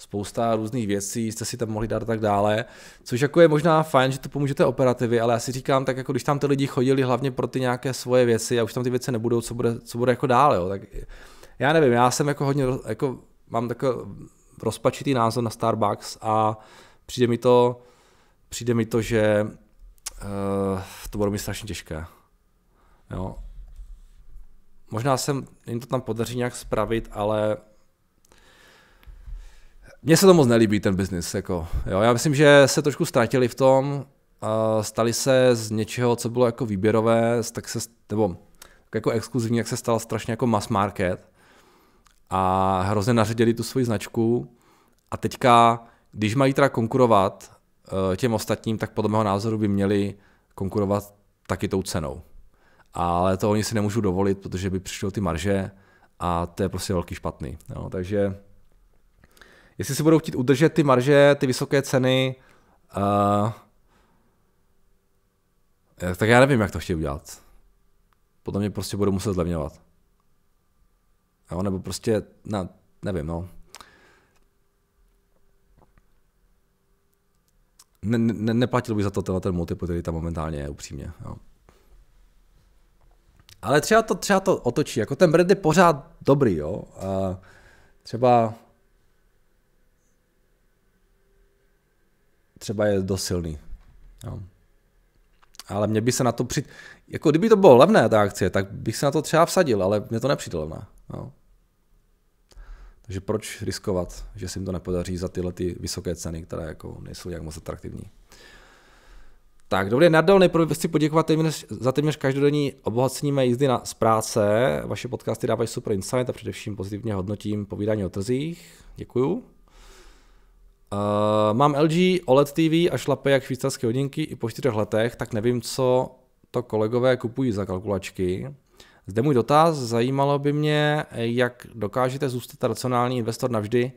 spousta různých věcí, jste si tam mohli dát a tak dále, což jako je možná fajn, že to pomůžete operativy, ale já si říkám, tak jako když tam ty lidi chodili hlavně pro ty nějaké svoje věci a už tam ty věci nebudou, co bude, co bude jako dále, jo, tak já nevím, já jsem jako hodně, jako mám takový rozpačitý názor na Starbucks a přijde mi to, přijde mi to, že uh, to bude mi strašně těžké. Jo. Možná jsem, jim to tam podaří nějak spravit, ale mně se to moc nelíbí, ten biznis. Jako, jo. Já myslím, že se trošku ztratili v tom, stali se z něčeho, co bylo jako výběrové, tak se, nebo jako exkluzivní, jak se stal strašně jako mass market a hrozně naředili tu svoji značku a teďka, když mají teda konkurovat e, těm ostatním, tak podle mého názoru by měli konkurovat taky tou cenou. Ale to oni si nemůžou dovolit, protože by přišly ty marže a to je prostě velký špatný. No, Takže jestli si budou chtít udržet ty marže, ty vysoké ceny, uh, tak já nevím, jak to chtějí udělat. Podle mě prostě budou muset zlevňovat. Jo, nebo prostě, na, nevím, no. Ne, ne, neplatil bych za to tenhle ten multiple, který tam momentálně je, upřímně. Jo. Ale třeba to, třeba to otočí, jako ten brand je pořád dobrý, jo. A třeba třeba je dost silný. Jo. Ale mě by se na to při... Jako kdyby to bylo levné, ta akcie, tak bych se na to třeba vsadil, ale mě to nepřijde levné. Jo. Takže proč riskovat, že se jim to nepodaří za tyhle ty vysoké ceny, které jako nejsou jak moc atraktivní. Tak, dobrý, nadal nejprve chci poděkovat téměř, za téměř každodenní obohacení mé jízdy na, z práce. Vaše podcasty dávají super insight a především pozitivně hodnotím povídání o trzích. Děkuju. Uh, mám LG OLED TV a šlape jak švýcarské hodinky i po čtyřech letech, tak nevím, co to kolegové kupují za kalkulačky. Zde můj dotaz, zajímalo by mě, jak dokážete zůstat racionální investor navždy,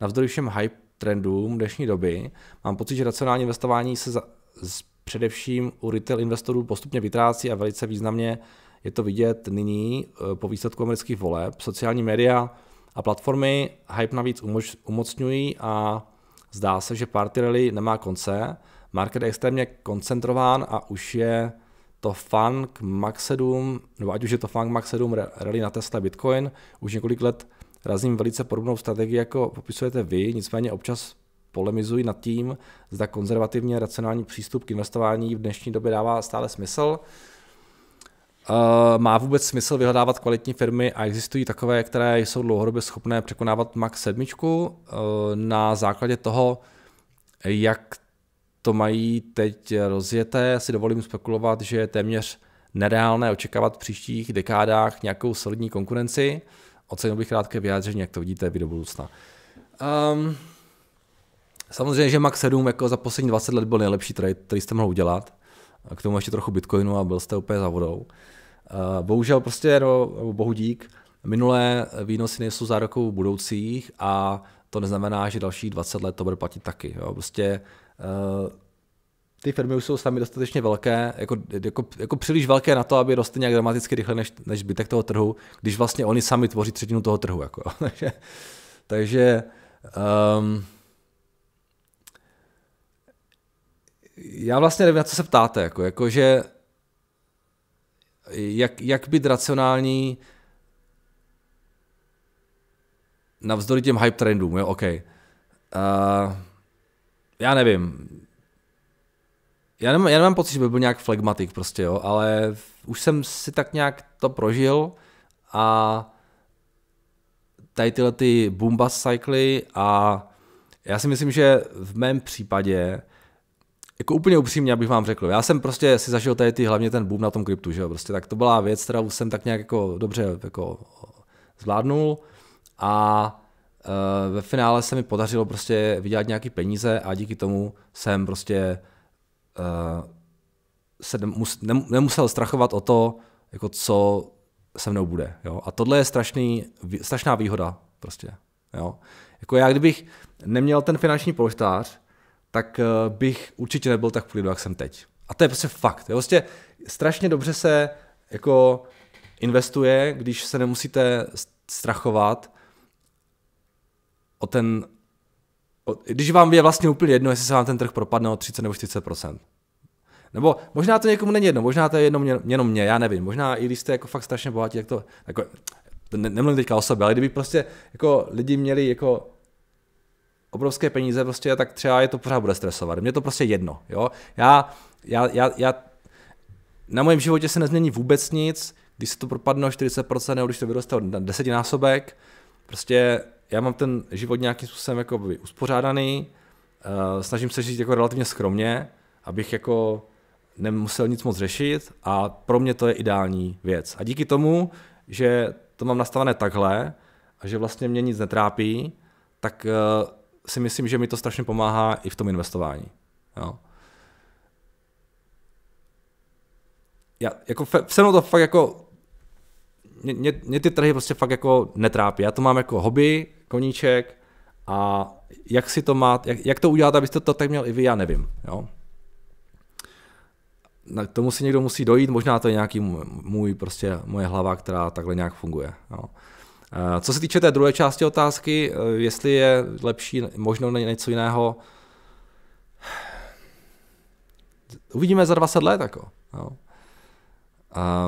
navzdory všem hype trendům dnešní doby. Mám pocit, že racionální investování se za, z, především u retail investorů postupně vytrácí a velice významně je to vidět nyní eh, po výsledku amerických voleb. Sociální média a platformy hype navíc umož, umocňují a Zdá se, že Party Rally nemá konce, market je extrémně koncentrován a už je to Funk Max 7, nebo ať už je to Funk Max 7 rally na Tesla Bitcoin, už několik let razím velice podobnou strategii, jako popisujete vy, nicméně občas polemizují nad tím, zda konzervativně racionální přístup k investování v dnešní době dává stále smysl. Eh, má vůbec smysl vyhledávat kvalitní firmy a existují takové, které jsou dlouhodobě schopné překonávat max sedmičku eh, na základě toho, jak to mají teď rozjeté, si dovolím spekulovat, že je téměř nereálné očekávat v příštích dekádách nějakou solidní konkurenci. Ocenil bych krátké vyjádření, jak to vidíte vy do budoucna. Um, samozřejmě, že Max 7 jako za poslední 20 let byl nejlepší trade, který jste mohl udělat. K tomu ještě trochu bitcoinu a byl jste úplně za vodou. Uh, Eh, bohužel prostě, no, bohu dík, minulé výnosy nejsou zárukou budoucích a to neznamená, že dalších 20 let to bude platit taky. Jo. Prostě eh, ty firmy už jsou sami dostatečně velké, jako, jako, jako příliš velké na to, aby rostly nějak dramaticky rychle než, než zbytek toho trhu, když vlastně oni sami tvoří třetinu toho trhu. Jako. [LAUGHS] takže takže um, já vlastně nevím, na co se ptáte. Jako, jako že jak, jak být racionální navzdory těm hype trendům, jo, OK. Uh, já nevím. Já nemám, já nemám pocit, že by byl nějak flegmatik prostě, jo, ale už jsem si tak nějak to prožil a tady tyhle ty boomba cykly a já si myslím, že v mém případě jako úplně upřímně, abych vám řekl. Já jsem prostě si zažil tady ty, hlavně ten boom na tom kryptu, že jo, prostě tak to byla věc, kterou jsem tak nějak jako dobře jako zvládnul a e, ve finále se mi podařilo prostě vydělat nějaký peníze a díky tomu jsem prostě e, se nemus, nemusel strachovat o to, jako co se mnou bude. Jo? A tohle je strašný, strašná výhoda prostě. Jo? Jako já, kdybych neměl ten finanční polštář, tak eh, bych určitě nebyl tak v klidu, jak jsem teď. A to je prostě fakt. Je Prostě strašně dobře se jako investuje, když se nemusíte strachovat o ten, o, když vám je vlastně úplně jedno, jestli se vám ten trh propadne o 30 nebo 40 nebo možná to někomu není jedno, možná to je jedno mě, jenom mě, já nevím. Možná i když jste jako fakt strašně bohatí, jak to, jako, to ne, nemluvím teďka o sobě, ale kdyby prostě jako lidi měli jako obrovské peníze, prostě, tak třeba je to pořád bude stresovat. Mě to prostě jedno. Jo? Já, já, já, já, na mém životě se nezmění vůbec nic, když se to propadne o 40%, nebo když to vyroste o desetinásobek, prostě já mám ten život nějakým způsobem jako uspořádaný, uh, snažím se žít jako relativně skromně, abych jako nemusel nic moc řešit a pro mě to je ideální věc. A díky tomu, že to mám nastavené takhle a že vlastně mě nic netrápí, tak eh, si myslím, že mi to strašně pomáhá i v tom investování. Jo. Já, jako se mnou to fakt jako mě, mě, mě ty trhy prostě fakt jako netrápí. Já to mám jako hobby, koníček a jak si to má, jak, jak to udělat, abyste to tak měl i vy, já nevím. Jo? Na tomu si někdo musí dojít, možná to je nějaký můj, můj prostě moje hlava, která takhle nějak funguje. Jo? Eh, co se týče té druhé části otázky, eh, jestli je lepší možno na něco jiného, uvidíme za 20 let. Jako, no.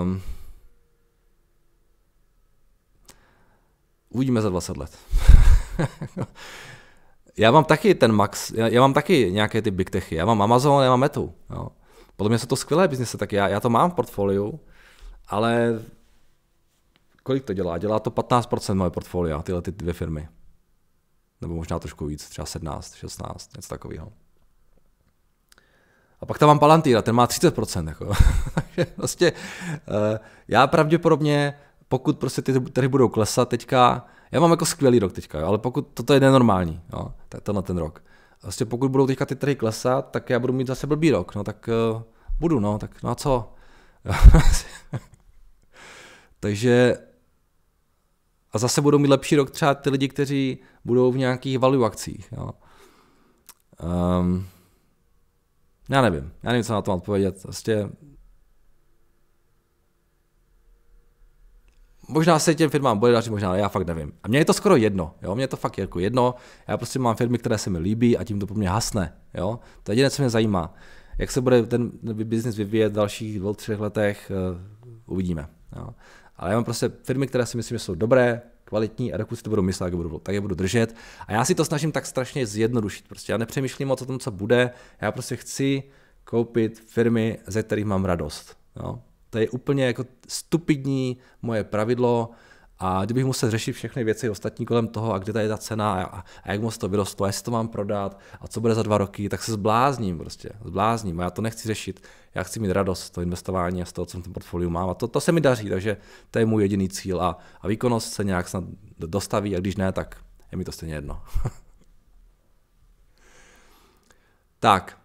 um, uvidíme za 20 let. [LAUGHS] já mám taky ten max, já, já mám taky nějaké ty big techy, já mám Amazon, já mám Metu. Jo. No. Podle mě jsou to skvělé biznise, tak já, já to mám v portfoliu, ale kolik to dělá? Dělá to 15% moje portfolia, tyhle ty dvě firmy. Nebo možná trošku víc, třeba 17, 16, něco takového. A pak tam mám Palantir a ten má 30%. Jako. vlastně [LAUGHS] já pravděpodobně, pokud prostě ty trhy budou klesat teďka, já mám jako skvělý rok teďka, ale pokud toto je nenormální, jo, na ten rok. Vlastně pokud budou teďka ty trhy klesat, tak já budu mít zase blbý rok, no tak eh, budu, no, tak no a co? [LAUGHS] Takže a zase budou mít lepší rok třeba ty lidi, kteří budou v nějakých value akcích. Jo. Um, já nevím, já nevím, co na to odpovědět. Vlastně možná se těm firmám bude dařit, možná ale já fakt nevím. A mně je to skoro jedno, jo, mně je to fakt jako jedno. Já prostě mám firmy, které se mi líbí a tím to pro mě hasne, jo. To je jediné, co mě zajímá. Jak se bude ten biznis vyvíjet v dalších dvou, třech letech, uh, uvidíme. Jo. Ale já mám prostě firmy, které si myslím, že jsou dobré, kvalitní a dokud si to budu myslet, jak budu, tak je budu držet. A já si to snažím tak strašně zjednodušit. Prostě já nepřemýšlím moc o tom, co bude. Já prostě chci koupit firmy, ze kterých mám radost. Jo? To je úplně jako stupidní moje pravidlo, a kdybych musel řešit všechny věci ostatní kolem toho, a kde tady je ta cena, a, a jak moc to vyrostlo, a jestli to mám prodat, a co bude za dva roky, tak se zblázním prostě, zblázním. A já to nechci řešit, já chci mít radost z toho investování a z toho, co v tom portfoliu mám. A to, to se mi daří, takže to je můj jediný cíl. A, a výkonnost se nějak snad dostaví, a když ne, tak je mi to stejně jedno. [LAUGHS] tak,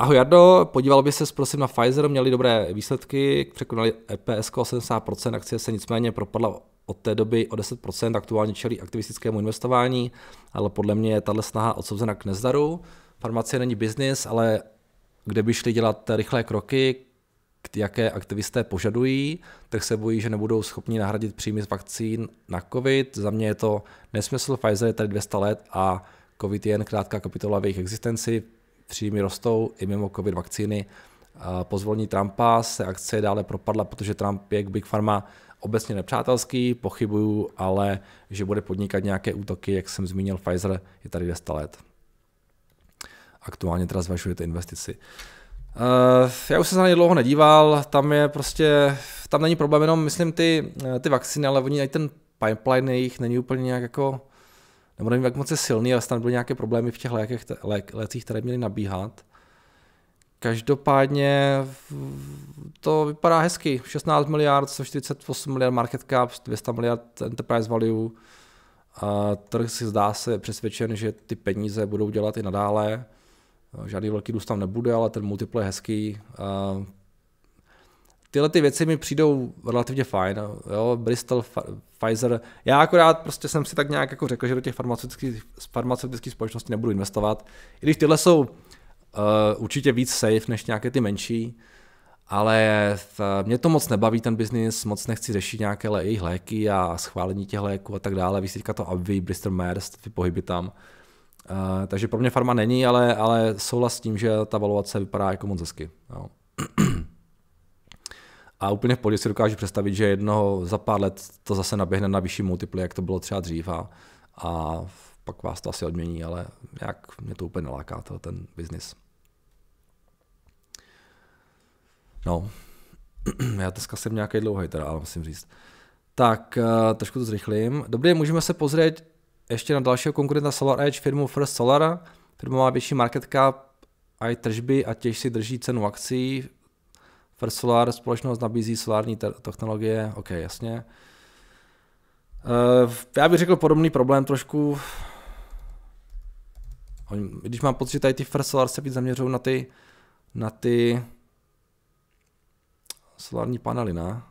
Ahoj Jardo, podíval by se prosím na Pfizer, měli dobré výsledky, překonali EPS 80%, akcie se nicméně propadla od té doby o 10%, aktuálně čelí aktivistickému investování, ale podle mě je tahle snaha odsouzena k nezdaru. Farmacie není biznis, ale kde by šli dělat rychlé kroky, jaké aktivisté požadují, tak se bojí, že nebudou schopni nahradit příjmy z vakcín na COVID. Za mě je to nesmysl, Pfizer je tady 200 let a COVID je jen krátká kapitola v jejich existenci příjmy rostou i mimo covid vakcíny. Po zvolení Trumpa se akce dále propadla, protože Trump je k Big Pharma obecně nepřátelský, pochybuju, ale že bude podnikat nějaké útoky, jak jsem zmínil, Pfizer je tady 200 let. Aktuálně teda zvažujete investici. Eh, já už jsem se na ně dlouho nedíval, tam je prostě, tam není problém jenom, myslím, ty, eh, ty vakcíny, ale oni i ten pipeline jejich není úplně nějak jako nebo nevím, jak moc je silný, ale tam byly nějaké problémy v těch lécích, lécích, které měly nabíhat. Každopádně to vypadá hezky. 16 miliard, 148 miliard market cap, 200 miliard enterprise value. A trh si zdá se přesvědčen, že ty peníze budou dělat i nadále. Žádný velký růst tam nebude, ale ten multiple je hezký tyhle ty věci mi přijdou relativně fajn, no, jo, Bristol, Pfizer, já akorát prostě jsem si tak nějak jako řekl, že do těch farmaceutických, farmaceutických společností nebudu investovat, i když tyhle jsou uh, určitě víc safe než nějaké ty menší, ale t, mě to moc nebaví ten biznis, moc nechci řešit nějaké le, jejich léky a schválení těch léků a tak dále, víš teďka to aby Bristol Myers, ty pohyby tam, Uh, takže pro mě farma není, ale, ale souhlas s tím, že ta valuace vypadá jako moc hezky. Jo. [CLEARS THROAT] A úplně v podě si dokážu představit, že jednoho za pár let to zase naběhne na vyšší multiply, jak to bylo třeba dřív a, a pak vás to asi odmění, ale jak mě to úplně neláká, to, ten biznis. No, [CLEARS THROAT] já dneska jsem nějaký dlouhý teda, ale musím říct. Tak, eh, trošku to zrychlím. Dobrý, můžeme se pozrieť ještě na dalšího konkurenta Solar Edge, firmu First Solar. Firma má větší market cap, i tržby a těž si drží cenu akcí. First Solar společnost nabízí solární technologie, OK, jasně. Uh, já bych řekl podobný problém trošku. Oni, když mám pocit, že tady ty First Solar se víc zaměřují na ty, na ty solární panely, ne?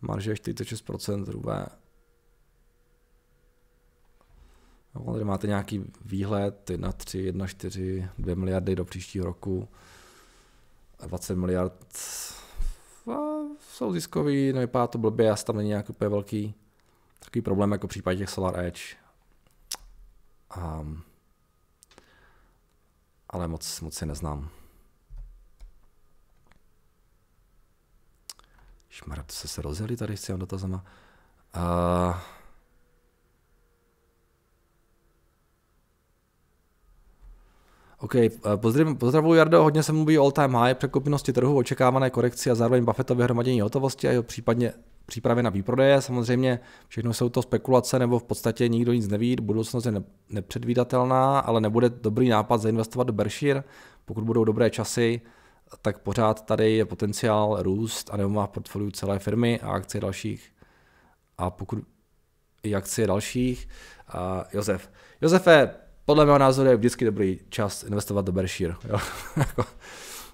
Marže je 46% zhruba. Tady máte nějaký výhled 1,3, 1,4, 2 miliardy do příštího roku. 20 miliard a no, jsou ziskový, nevypadá to blbě, asi tam není nějaký úplně velký takový problém jako v případě těch Solar Edge. Um, ale moc, moc si neznám. to se se rozjeli tady s těmi dotazama. Uh, OK, eh, pozdravím, pozdravuji Jardo, hodně se mluví o all-time high, překupnosti trhu, očekávané korekci a zároveň Buffettově hromadění hotovosti a jeho případně přípravy na výprodeje. Samozřejmě všechno jsou to spekulace, nebo v podstatě nikdo nic neví, budoucnost je nepředvídatelná, ale nebude dobrý nápad zainvestovat do Berkshire. Pokud budou dobré časy, tak pořád tady je potenciál růst, nebo má v portfoliu celé firmy a akcie dalších. A pokud i akcie dalších, a Josef. Josefe, podle mého názoru je vždycky dobrý čas investovat do Berkshire. Jo? [LAUGHS] Jako,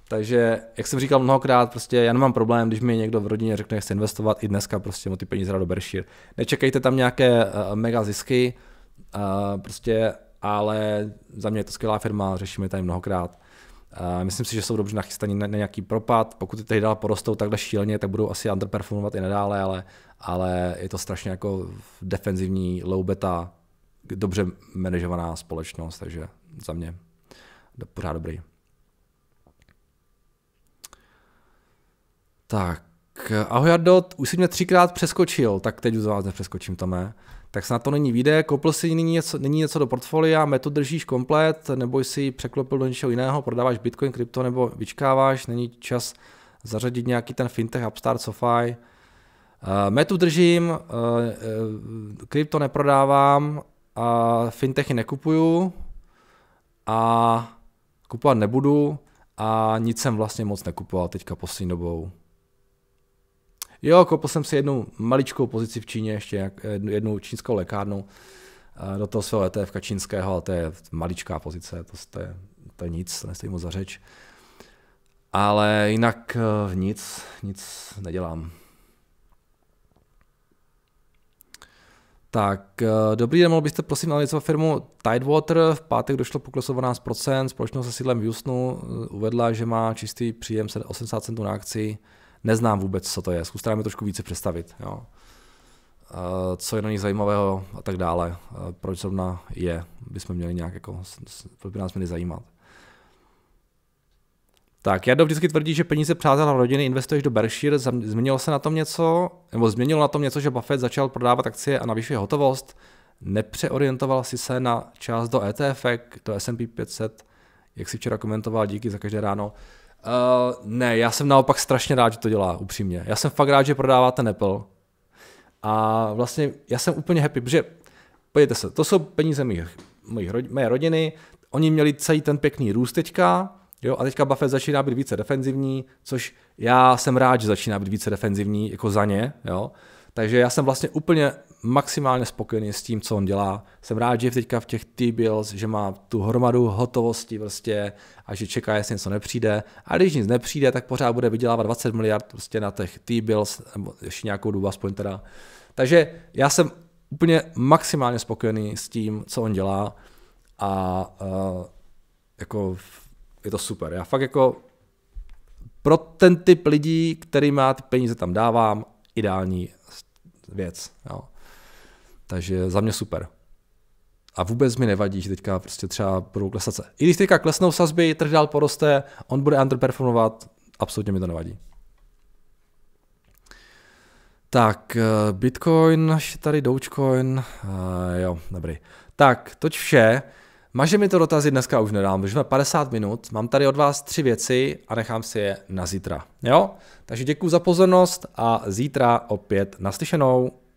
takže, jak jsem říkal mnohokrát, prostě já nemám problém, když mi někdo v rodině řekne, že chce investovat, i dneska prostě mu ty peníze do Berkshire. Nečekejte tam nějaké uh, mega zisky, uh, prostě, ale za mě je to skvělá firma, řešíme tady mnohokrát. Uh, myslím si, že jsou dobře nachystaní na, na nějaký propad. Pokud ty dál porostou takhle šíleně, tak budou asi underperformovat i nadále, ale, ale je to strašně jako defenzivní low beta dobře manažovaná společnost, takže za mě pořád dobrý. Tak, ahoj Adot, už jsi mě třikrát přeskočil, tak teď už vás nepřeskočím, Tome. Tak snad to není vyjde, koupil si nyní něco, nyní něco do portfolia, metu držíš komplet, nebo jsi překlopil do něčeho jiného, prodáváš bitcoin, krypto nebo vyčkáváš, není čas zařadit nějaký ten fintech, upstart, SoFi. Uh, metu držím, uh, uh, krypto neprodávám, a fintechy nekupuju a kupovat nebudu a nic jsem vlastně moc nekupoval teďka poslední dobou. Jo, koupil jsem si jednu maličkou pozici v Číně, ještě jednu čínskou lékárnu do toho svého ETF čínského, ale to je maličká pozice, to, to, je, to je nic, nestojí moc za řeč. Ale jinak eh, nic, nic nedělám. Tak, eh, dobrý den, mohl byste prosím analyzovat firmu Tidewater. V pátek došlo poklesu 12%, společnost se sídlem v Houstonu eh, uvedla, že má čistý příjem 80 centů na akci. Neznám vůbec, co to je, zkuste nám trošku více představit. Jo. Eh, co je na nich zajímavého a tak dále, proč zrovna je, bychom měli nějak jako, proč by nás měli zajímat. Tak, do vždycky tvrdí, že peníze přátel a rodiny investuješ do Berkshire, změnilo se na tom něco, nebo změnilo na tom něco, že Buffett začal prodávat akcie a navyšuje hotovost, nepřeorientoval si se na část do ETF, do S&P 500, jak si včera komentoval, díky za každé ráno. Uh, ne, já jsem naopak strašně rád, že to dělá, upřímně. Já jsem fakt rád, že prodává ten Apple. A vlastně já jsem úplně happy, protože, podívejte se, to jsou peníze mých, mých, mé rodiny, oni měli celý ten pěkný růst teďka, Jo, a teďka Buffett začíná být více defenzivní, což já jsem rád, že začíná být více defenzivní jako za ně. Jo. Takže já jsem vlastně úplně maximálně spokojený s tím, co on dělá. Jsem rád, že je teďka v těch T-bills, že má tu hromadu hotovosti prostě a že čeká, jestli něco nepřijde. A když nic nepřijde, tak pořád bude vydělávat 20 miliard prostě na těch T-bills, nebo ještě nějakou dobu aspoň teda. Takže já jsem úplně maximálně spokojený s tím, co on dělá a uh, jako je to super. Já fakt jako pro ten typ lidí, který má ty peníze tam dávám, ideální věc. Jo. Takže za mě super. A vůbec mi nevadí, že teďka prostě třeba budou klesat se. I když teďka klesnou sazby, trh dál poroste, on bude underperformovat, absolutně mi to nevadí. Tak, eh, Bitcoin, ještě tady Dogecoin, uh, jo, dobrý. Tak, toč vše. Maže mi to dotazy dneska už nedám, už jsme 50 minut, mám tady od vás tři věci a nechám si je na zítra. Jo? Takže děkuji za pozornost a zítra opět naslyšenou.